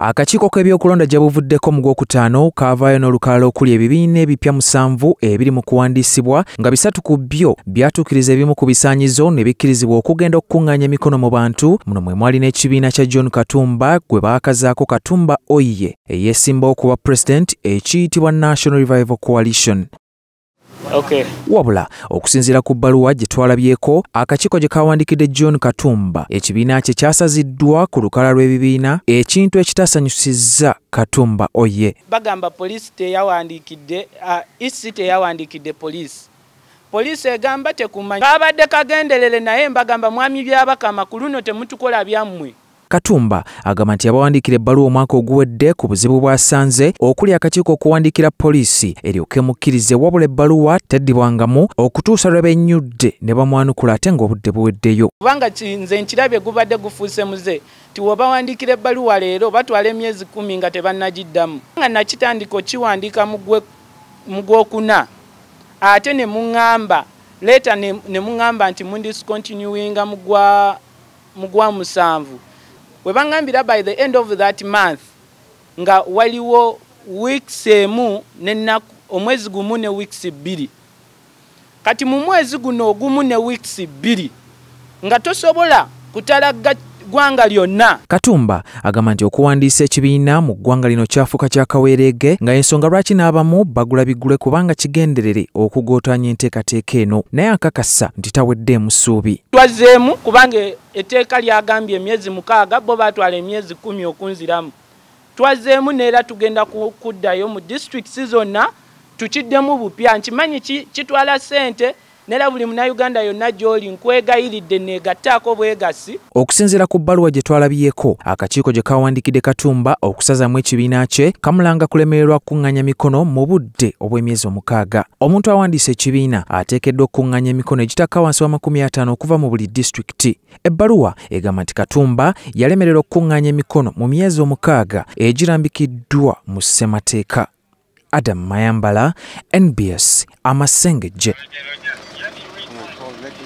akakiiko k'ebyokulonda gye buvuddeko mu gwokutaano kaavaayo n'olukalala okuli ebibiina ebipya musanvu ebiri mu kuwandiisibwa nga bisatu ku byo byatuukiriza ebimu ku bisaanyizo ne bikkirizibwa okugenda okukuŋŋaanya emikono mu bantu muno mwe mwali n'ekibiina kya john katumba gwe baakazaako katumba oye eyeesimbawo ku bwa pulezidenti ekiyitibwa national revival coalition okay. wabula okusinziira ku bbaluwa gye twalabyeko akakiiko gye kawandikidde john katumba ekibiina kye kyasaziddwa ku lukala lw'ebibiina ekintu ekitasanyusizza katumba oye bagamba poliisi teyawandiikidde uh, isi teyawandiikidde poliisi poliisi egamba tekumanyi babadde kagenderere naye mbagamba mwami byabakama ku luno temutukola byammwe katumba agamba nti yabawandikira ebbaluwa omwaka oguwedde ku buzibu bwasanze okuli akakiiko okuwandikira poliisi eryoke mukkirize wabula ebbaluwa teddibwangamu okutuusa lwebenyudde ne bamwanukula ate ngaobudde buweddeyo kubanga nze nkirabye gubadde gufuuse muze ti webawandikira ebbaluwa leero batwala emyezi kumi nga tebannagiddamu nga nakitandika okiwandika mugwokuna ate ne muŋŋamba leeta ne muŋŋamba nti mundiscontinuinga mugwa musanvu we bangambira by the end of that month nga waliwo weeks emu nenaku omwezi gumu ne weeks bbiri kati mu mwezi guno ogumu ne weeks bbiri nga tosobola kutalaga ggwanga lyonna katumba agamba nti okuwandiisa ekibiina mu ggwanga lino kyafuuka kyakaweereege nga ensonga lwaki n'abamu bagula biggule kubanga kigenderere okugootanya enteekateeka eno naye akakasa nti taweddeemu ssuubi twazzeemu kubanga etteeka lyagambye emyezi mukaaga bo baatwala emyezi kumi okunziramu twazzeemu neera tugenda kuddayo mu disitulikiti zonna tukiddemu bupya nkimanyi kitwala ssente nera buli munayuganda yonna gy'oli nkwegayiridde neegattaako bwegasi okusinziira ku bbaluwa gye twalabyeko akakiiko gye kawandikidde katumba okusazaamu ekibiina kye kamulanga kulemererwa kukuŋŋanya mikono mu budde obw'emyezi omukaaga omuntu awandiisa ekibiina ateekeddwa okukuŋŋanya emikono egitakka wansi wa 50 okuva mu buli disitulikiti ebbaluwa egamba nti katumba yalemerera okukuŋŋanya emikono mu myezi omukaaga egirambikiddwa mu ssemateeka adamu mayambala nbs amasengejje